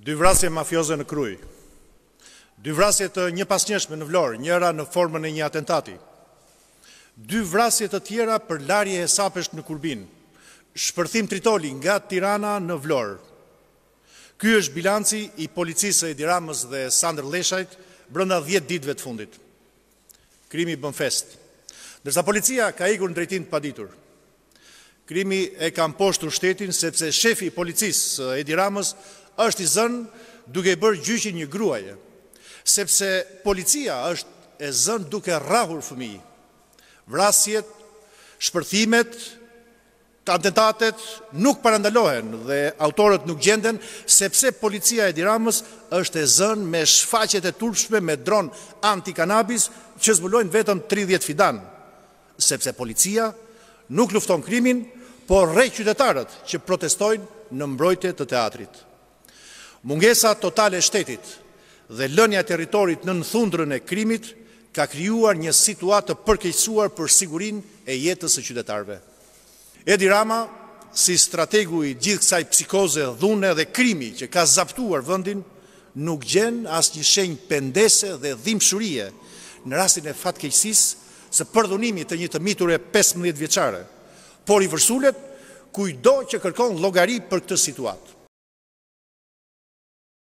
Dy vrasje mafioze në kruj, dy vrasje të një pasnjeshme në vlorë, njëra në formën e një atentati, dy vrasje të tjera për larje e sapesh në kurbin, shpërthim tritoli nga tirana në vlorë. Ky është bilanci i policisë e diramës dhe Sander Leshajt brënda 10 ditve të fundit. Krimi bën fest, nërsa policia ka ikur në drejtin të paditur. Krimi e kam poshtur shtetin sepse shefi policisë e diramës është i zënë duke bërë gjyqin një gruaje, sepse policia është e zënë duke rahur fëmi, vrasjet, shpërthimet, atentatet nuk parandalohen dhe autorët nuk gjenden, sepse policia e diramës është e zënë me shfaqet e turshme me dron anti-kanabis që zbulojnë vetëm 30 fidan, sepse policia nuk lufton krimin, por rej qytetarët që protestojnë në mbrojtje të teatrit. Mungesa totale shtetit dhe lënja teritorit në nëthundrën thundrën e krimit ka kryuar një situatë përkejsuar për sigurin e jetës e qydetarve. Edi Rama, si strategu i gjithë kësaj psikoze, dhune dhe krimi që ka zaptuar vëndin, nuk gjen asë një shenjë pendese dhe dhimshurie në rastin e fatkejsis së përdhunimit të një të e 15 vjeqare, por i vërsulet kujdo që kërkon logari për këtë situatë.